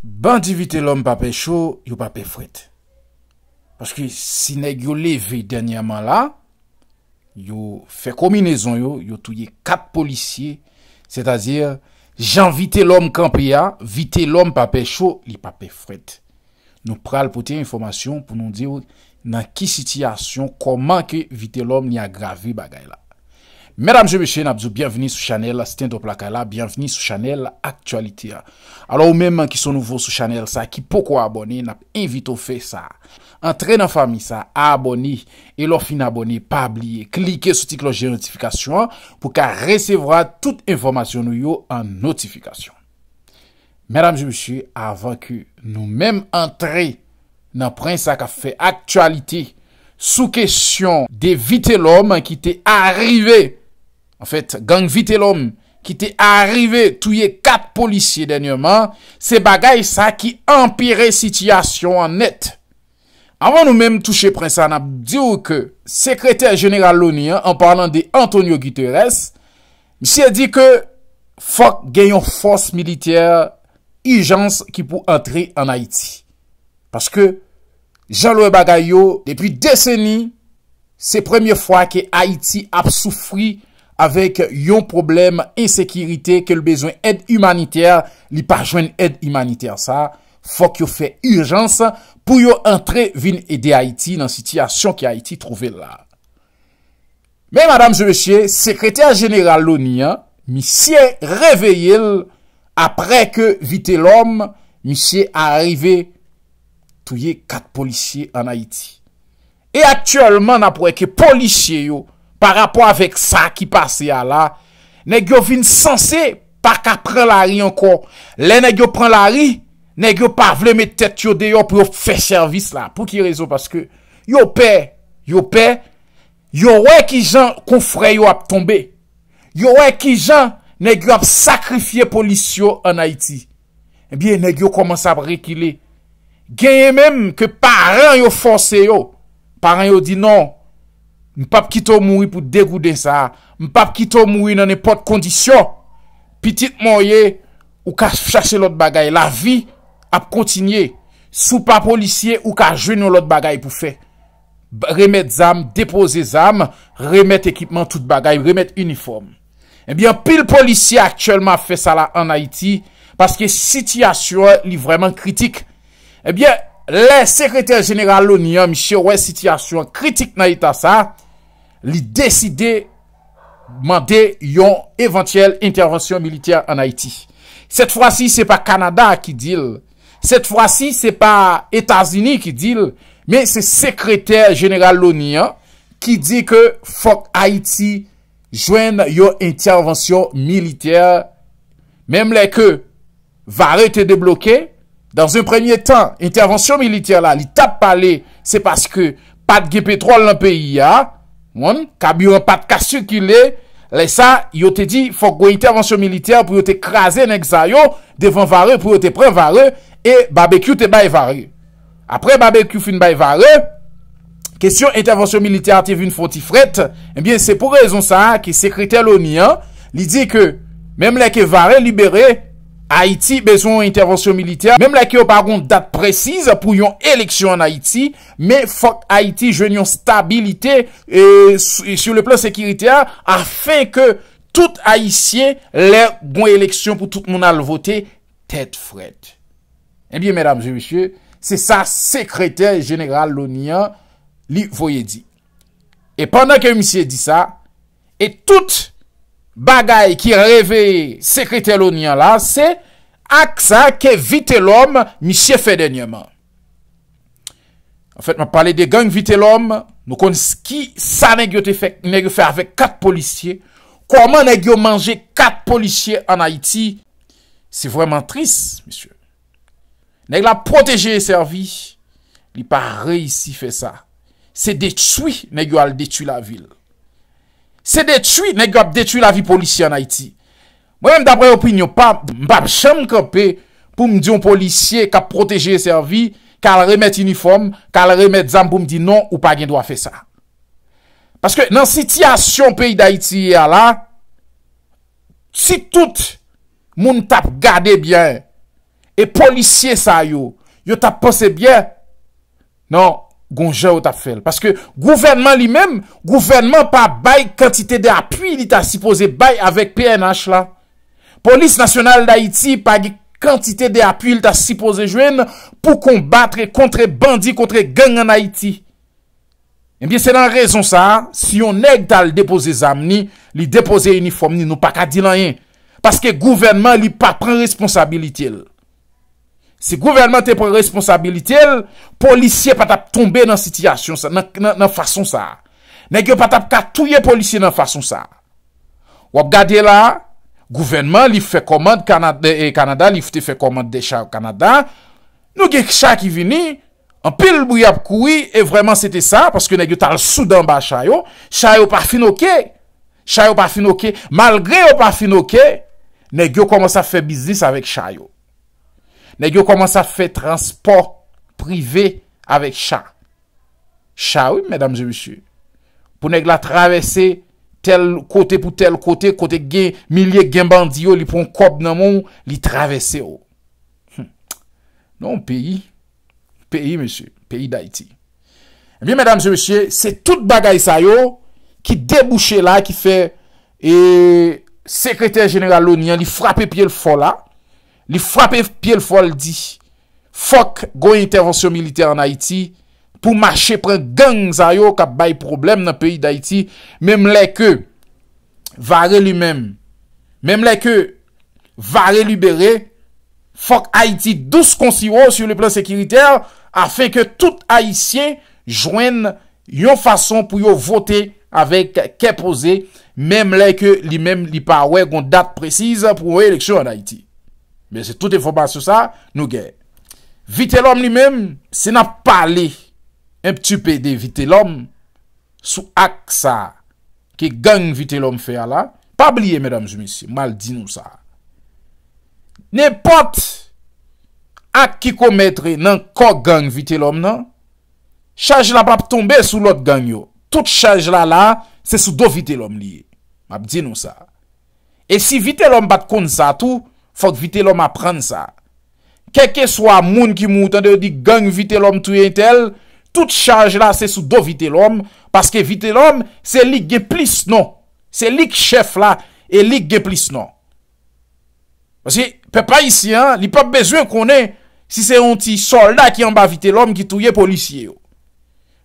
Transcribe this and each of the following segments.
Bandi vite l'om pa pe chou, yo pa pe fret. Paske sinek yo leve denyaman la, yo fe kominezon yo, yo touye kap policye. Se tazir, jan vite l'om kanpe ya, vite l'om pa pe chou, li pa pe fret. Nou pral pote informasyon pou nou diyo nan ki sityasyon, koman ke vite l'om ni agravi bagay la. Mèdam jè bèche, nabzou, bienveni sou chanel, la siten do plakala, bienveni sou chanel, la aktualite ya. Alo ou mèman ki sou nouvo sou chanel sa, ki pokou abone, nab evito fe sa. Entre nan fami sa, abone, elofi nabone, pabliye, klike sou tikloje notifikasyon, pou ka resevra tout informasyon nou yo an notifikasyon. Mèdam jè bèche, avan ki nou mèm entre nan pren sa ka fe aktualite, sou kèsyon devite lòm an ki te arrive. En fèt, gang Vitellon, ki te arrive touye kap polisye denye man, se bagay sa ki empire sityasyon an net. Avan nou men touche prensa an ap diyo ke sekreter jeneral Lounien an parlant de Antonio Guterres, misi a di ke fok genyon fos milityer ijans ki pou entri an Haiti. Paske, Jean-Louis Bagay yo, depi deseni, se premiye fwa ki Haiti ap soufri avèk yon problem e sekirite ke l bezoen ed humaniter, li pa jwen ed humaniter sa, fòk yo fè urjans pou yo antre vin ede Haiti nan siti asyon ki Haiti trouve la. Men, madame jeve chie, sekreter general Lounien, mi chie reveye l apre ke vite l om, mi chie a arrive touye kat policie an Haiti. E aktuelman apweke policie yo, Par rapport avek sa ki pase ya la. Ne gyo vin sanse. Pak apren la ri ankon. Le ne gyo pren la ri. Ne gyo pa vle metet yo de yo pou yo fè servis la. Pou ki rezo. Pasko yo pe. Yo pe. Yo wè ki jan kou fwè yo ap tombe. Yo wè ki jan. Ne gyo ap sakrifye polisyon an Haiti. Ebyen ne gyo koman sa brekile. Genye menm ke paran yo fwonse eh yo. Paran yo di nan. Mpap kito moui pou degoude sa, mpap kito moui nan epote kondisyon, pitit mouye ou ka chase lot bagay, la vi ap kontinye, sou pa policye ou ka jwen yo lot bagay pou fe, remet zam, depose zam, remet ekipman tout bagay, remet uniform. Ebyen, eh pil policye aktuelman fe sa la an Haiti, paske sityasyon li vreman kritik, ebyen, eh le sekreter general louni an, miche wè sityasyon kritik na ita sa, li deside mande yon eventyel intervensyon militer an Haiti. Sèt fwa si, sè pa Kanada ki dil. Sèt fwa si, sè pa Etasini ki dil. Men, sè sekreter general Loni, ki di ke fwa Haiti jwen yon intervensyon militer. Mem le ke, vare te deblokè, dan zè premye tan, intervensyon militer la, li tap pale, sè paske pat ge petrol nan peyi ya, Mwen, kabyon pat kasyu ki le, le sa, yo te di, fok gwen intervensyon militer pou yo te krasen ek zayon, devan vare pou yo te pren vare, e babekyou te bay vare. Apre babekyou fin bay vare, kesyon intervensyon militer te vin foti fret, enbyen eh se pou rezon sa ki sekreter louni, li di ke, mem la ke vare, libere, Haïti bezon yon intervensyon militea. Mem la ki yo bagon dat prezise pou yon eleksyon an Haïti. Me fok Haïti jwen yon stabilite. E euh, sou le plan sekiritea. Afen ke tout Haïtien lè bon eleksyon pou tout moun al voté. Ted Fred. Ebyen eh mèdames et mèchè. Se sa sekreter general Lounia. Li voye di. E pandan ke yon misye di sa. E tout... Bagay ki reve sekreter lo nyan la, se aksa ke vite lom mi sefe denyeman. An fèt, mwen pale de gang vite lom, mwen kon ski sa negyo te fè, negyo fè avè kak policye. Koman negyo manje kak policye an Haiti? Se vwèman tris, mesyè. Negyo la proteje e servis, li pa reisi fè sa. Se detwi, negyo al detwi la vil. Se detwi negop detwi la vi polisye an Haiti. Mwen yon dabre opin yo pa mbap chan kope pou mdi yon polisye ka proteje ser vi, ka remet uniform, ka remet zan pou mdi non ou pa gen do a fe sa. Paske nan sityasyon peyi d'Haiti ya e la, si tout moun tap gade bien, e polisye sa yo, yo tap pose bien, nan, Gonjè ou tap fèl. Paske gouvenman li mèm, gouvenman pa bay kantite de apuy li ta sipose bay avèk PNH la. Polis nasyonal d'Haïti pagi kantite de apuy li ta sipose jwen pou konbatre kontre bandi, kontre gengan Haïti. Mbyè se nan rezon sa, si yon neg tal depose zam ni, li depose uniform ni nou pa kadilanyen. Paske gouvenman li pa pran responsabili tèl. Si gouvenman te responsabilite, policye patap tombe nan sityasyon sa, nan fason sa. Negyo patap katouye policye nan fason sa. Ou gade la, gouvenman li fe komande Kanada, eh, li fte fe komande de chayou Kanada, nou gen chayou ki vini, an pil bouy ap koui, e vreman sete sa, paske negyo tal sou dan ba chayou, chayou pa finoke, chayou pa finoke, malgre yo pa finoke, negyo koman sa fe biznis avek chayou. Nèk yo koman sa fè transport privé avèk chan. Chan, oui, mèdam se mèsyè. Pounèk la travèse tel kote pou tel kote, kote gen, milie gen bandiyo li pou an kop nan moun, li travèse yo. Hm. Non, peyi. Peyi, mèsyè. Peyi d'Haïti. Mèdam se mèsyè, se tout bagay sa yo ki debouchè la ki fè sekretèr genèral Lounian li frapè piè l'fol la. li frapè pye l fol di, fok gwen intervensyon militer an Haiti, pou mache pre gang zayou kap bay problem nan peyi d'Haiti, mem le ke vare li men, mem le ke vare li bere, fok Haiti douz konsiro sou le plan sekiriter, a fe ke tout Haitien jwen yon fason pou yo vote avèk ke pose, mem le ke li men li pawe gwen dat preciz pou yon eleksyon an Haiti. Mwen se non, tout evoban sou sa, nou gen. Vite lom li men, se nan pale, en p'tupe de vite lom, sou ak sa, ki gen vite lom fe ala, pa blye, mèdames, mèdames, mal di nou sa. Nè pot, ak ki kometre nan ko gen vite lom nan, chanj la pa p'tombe sou lot gen yo. Tout chanj la la, se sou do vite lom li. Mal di nou sa. E si vite lom bat kon za tou, Fòk vite lòm apren sa. Kèkè sou a moun ki moutan de di geng vite lòm touye tel. Tout charge la se sou do vite lòm. Paske vite lòm se lik geplis non. Se lik chef la e lik geplis non. Basi, pe pa isi. Li pe bezwen konen si se onti solda ki anba vite lòm ki touye polisye yo.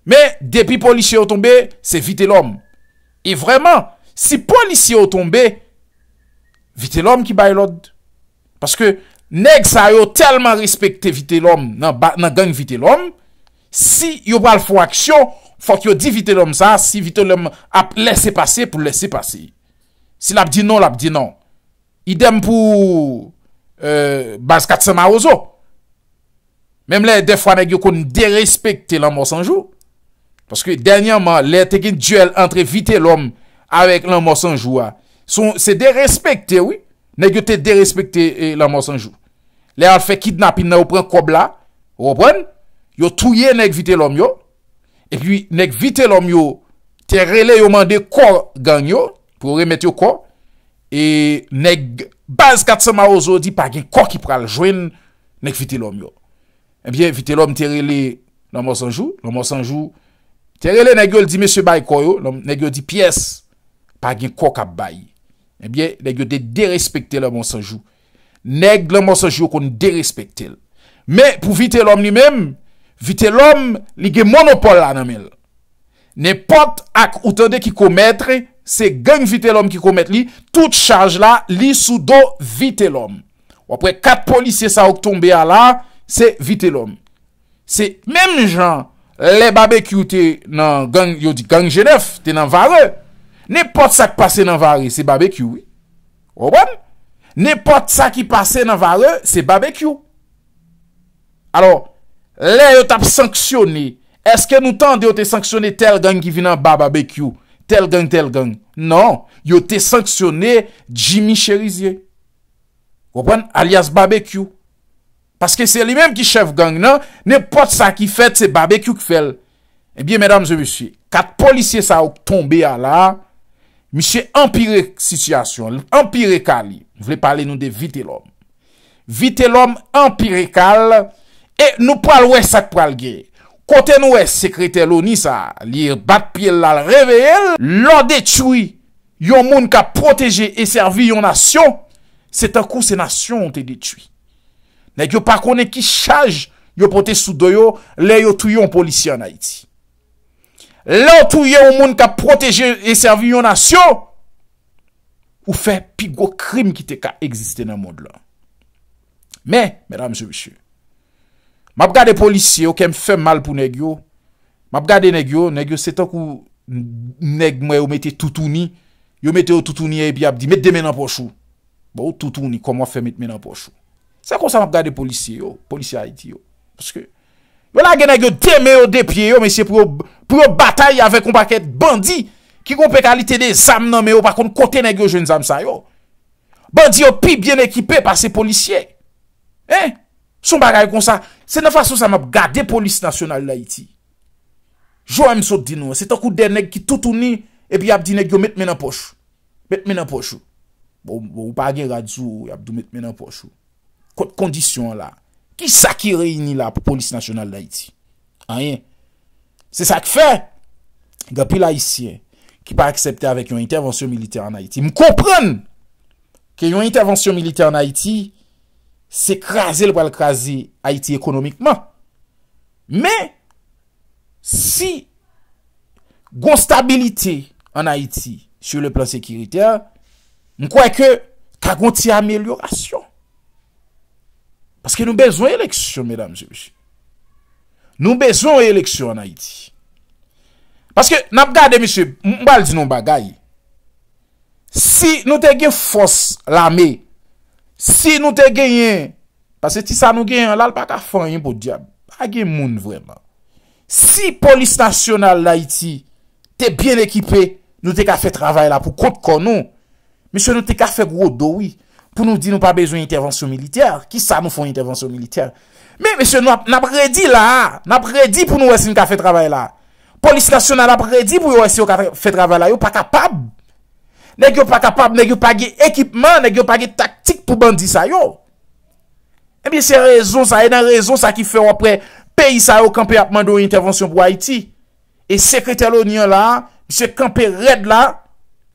Me, depi polisye yo tombe, se vite lòm. E vreman, si polisye yo tombe, vite lòm ki bay lòd. Paske neg sa yo telman respekte vite l'om nan gang vite l'om. Si yo bal fwa aksyon, fwa ki yo di vite l'om sa, si vite l'om ap lese pase pou lese pase. Si lap di nan, lap di nan. Idem pou euh, bas katsen ma ozo. Memle defwa neg yo kon de respekte l'om osanjou. Paske denyaman, le te gen djuel entre vite l'om avèk l'om osanjou. Se de respekte wè. Nèk yo te derespekte eh, lan monsanjou. Le al fe kidnap in nan ou pren kob la, ou pren, yo touye nèk vite lom yo, epi wè nèk vite lom yo, terele yo mande kor gang yo, pou remet yo kor, e nèk baz kat sema o zo di pa gen kwa ki pral jwen nèk vite lom yo. Ebyen vite lom terele lan monsanjou, lan monsanjou, terele nèk yo di mèsyo bayi kor yo, nèk yo di piyes pa gen kwa kap bayi. Ebyen, eh le gyo de derespecte lè monsanjou. Neg lè monsanjou kon derespecte lè. Mè pou vite lòm li mèm, vite lòm li gen monopole la nan mèl. Nèpot ak outande ki kometre, se geng vite lòm ki kometre li, tout charge la, li sou do vite lòm. Ou apre, kat polisye sa ouk tombe a la, se vite lòm. Se mèm li jan, le babè ki yo di geng jenef, te nan vare, Nè pot sa ki pase nan vare, se barbekyou. Wabon? Nè pot sa ki pase nan vare, se barbekyou. Alors, lè yo tap sanksyonè. Eske nou tan de yo te sanksyonè tel gang ki vi nan barbekyou? Tel gang, tel gang. Non, yo te sanksyonè Jimmy Cherizier. Wabon? Alias barbekyou. Paske se li menm ki chev gang nan, nè pot sa ki fèt se barbekyou ki fèl. Ebyen, eh mèdame, zè musye, kat polisye sa ou tombe a la, Miche empirek sisyasyon, empirekali, nou vle pale nou de vite l'om. Vite l'om empirekal, e nou palwe sak palge. Kote nouwe sekrete lonisa, li batpiel la reveye, lo detuy yon moun ka proteje e servi yon nasyon, se takou se nasyon o te detuy. Nek yo pa kone ki chaj yo pote sou doyo, le yo tuyon polisyon ha iti. La ou touye ou moun ka proteje e servi yon asyo. Ou fe pigou krim ki te ka egziste nan moun de lan. Me, mèdam se bèche. Map gade polisi yo ke m fè mal pou neg yo. Map gade neg yo. Neg yo se tan kou neg mwen ou mette toutouni. Yo mette ou toutouni e bi abdi. Mette de men an pochou. Ba ou toutouni komwa fè mette men an pochou. Sa kon sa map gade polisi yo. Polisi Haiti yo. Paske. Yo lage nèk yo teme yo depye yo men se pou yo batay avèk kon pa ket bandi ki kon pe kalite de zam nan me yo pa kon kote nèk yo jen zam sa yo. Bandi yo pi bien ekipe pa se policye. Eh? Son bagay kon sa, se nan fason sa mab gade polis nasyonal la iti. Jo am sot din wè, se tankou den nèk ki toutouni epi ap di nèk yo met men aposho. Met men aposho. Bon, bon, ou pa gen radzou ap di met men aposho. Kote kondisyon la. Ki sa ki reyni la pou polis nasyonal da iti? Anye? Se sa ki fe? Gapil haisyen Ki pa aksepte avèk yon intervensyon militer an haiti M komprèn Ke yon intervensyon militer an haiti Se krasè l wèl krasè Haiti ekonomikman Mè Si Gon stabilite an haiti Su le plan sekiriter M kwaè ke Ta gonti ameliorasyon Paske nou bezwen eleksyon, medan mse, mse. Nou bezwen eleksyon an Haiti. Paske nap gade, mse, mbal di nou bagay. Si nou te gen fos la me, si nou te gen yen, pase ti sa nou gen yen, lal pa ta fanyen pou diyab, pa gen moun vwema. Si polis nasyonal l'Haiti te bien ekipe, nou te ka fe travay la pou kont konon, mse, nou te ka fe gro dowi. pou nou di nou pa bejoun intervensyon milityar, ki sa mou foun intervensyon milityar. Me, mese, nabredi la, nabredi pou nou wese yon ka fe travay la, polis kasyonan nabredi pou yon wese yon ka fe travay la, yon pa kapab. Ne gyo pa kapab, ne gyo pa ge ekipman, ne gyo pa ge taktik pou bandi sa yon. Eh e mi se rezon sa, e nan rezon sa ki fè wapre peyi sa yon kampe apman do intervensyon pou Haiti. E sekreter louni yon la, mese kampe red la,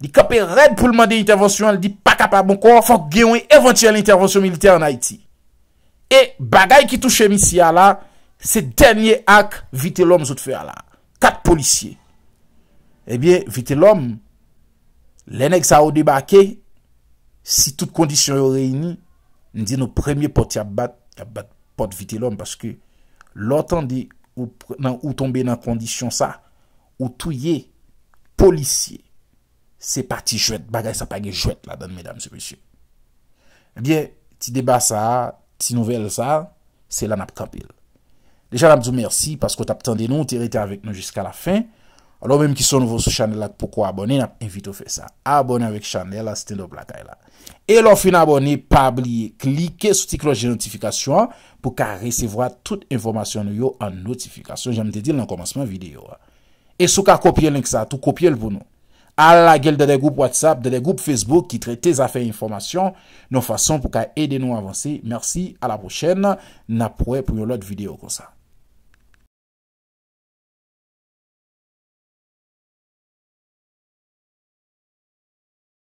Di kape red pou lman de intervensyon, al di pa kapabon kon, fok genwen evantiyan lintervensyon milite an Haiti. E bagay ki touche misi ya la, se denye ak Vite Lom zout fe ya la. Kat policye. Ebyen, Vite Lom, lene ksa ou debake, si tout kondisyon yo reyini, ni di nou premye pot ya bat, ya bat pot Vite Lom, paske lotan di ou tombe nan kondisyon sa, ou touye policye. Se pati jwet bagay sa page jwet la dan mèdame se mèsyè. Bien, ti deba sa, ti nouvel sa, se lan ap kapil. Deja lan ap zou mersi, pasko tap tende nou, te rete avèk nou jiska la fin. Lò mèm ki son nouvo sou chanel la pou kwa abonè, lan ap invito fè sa. Abonè avèk chanel la, se ten do blakay la. E lò fè nan abonè, pabliye, klike sou tikloje notifikasyon, pou ka resevwa tout informasyon nou yo an notifikasyon. Jèm te dil nan komansman videyo. E sou ka kopye lèk sa, tou kopye lèk pou nou. A la gel de de goup WhatsApp, de de goup Facebook ki trete zafen informasyon, nou fason pou ka ede nou avanse. Merci, a la prochen, na pou e pou yon lot videyo konsa.